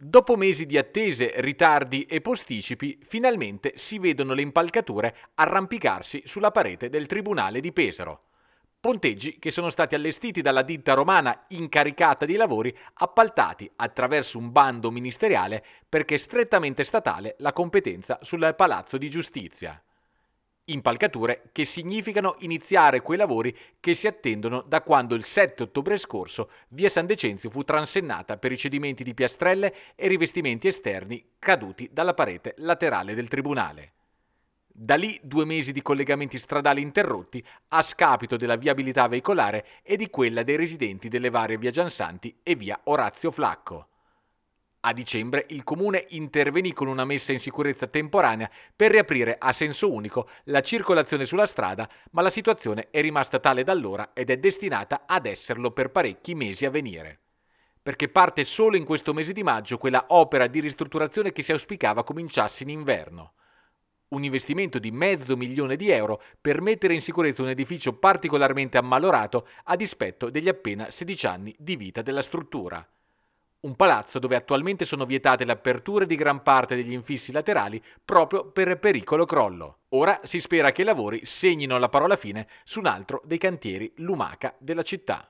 Dopo mesi di attese, ritardi e posticipi, finalmente si vedono le impalcature arrampicarsi sulla parete del Tribunale di Pesaro. Ponteggi che sono stati allestiti dalla ditta romana incaricata di lavori appaltati attraverso un bando ministeriale perché strettamente statale la competenza sul Palazzo di Giustizia impalcature che significano iniziare quei lavori che si attendono da quando il 7 ottobre scorso via San Decenzio fu transennata per i cedimenti di piastrelle e rivestimenti esterni caduti dalla parete laterale del Tribunale. Da lì due mesi di collegamenti stradali interrotti a scapito della viabilità veicolare e di quella dei residenti delle varie via Giansanti e via Orazio Flacco. A dicembre il comune intervenì con una messa in sicurezza temporanea per riaprire a senso unico la circolazione sulla strada, ma la situazione è rimasta tale da allora ed è destinata ad esserlo per parecchi mesi a venire. Perché parte solo in questo mese di maggio quella opera di ristrutturazione che si auspicava cominciasse in inverno. Un investimento di mezzo milione di euro per mettere in sicurezza un edificio particolarmente ammalorato a dispetto degli appena 16 anni di vita della struttura. Un palazzo dove attualmente sono vietate le aperture di gran parte degli infissi laterali proprio per pericolo crollo. Ora si spera che i lavori segnino la parola fine su un altro dei cantieri lumaca della città.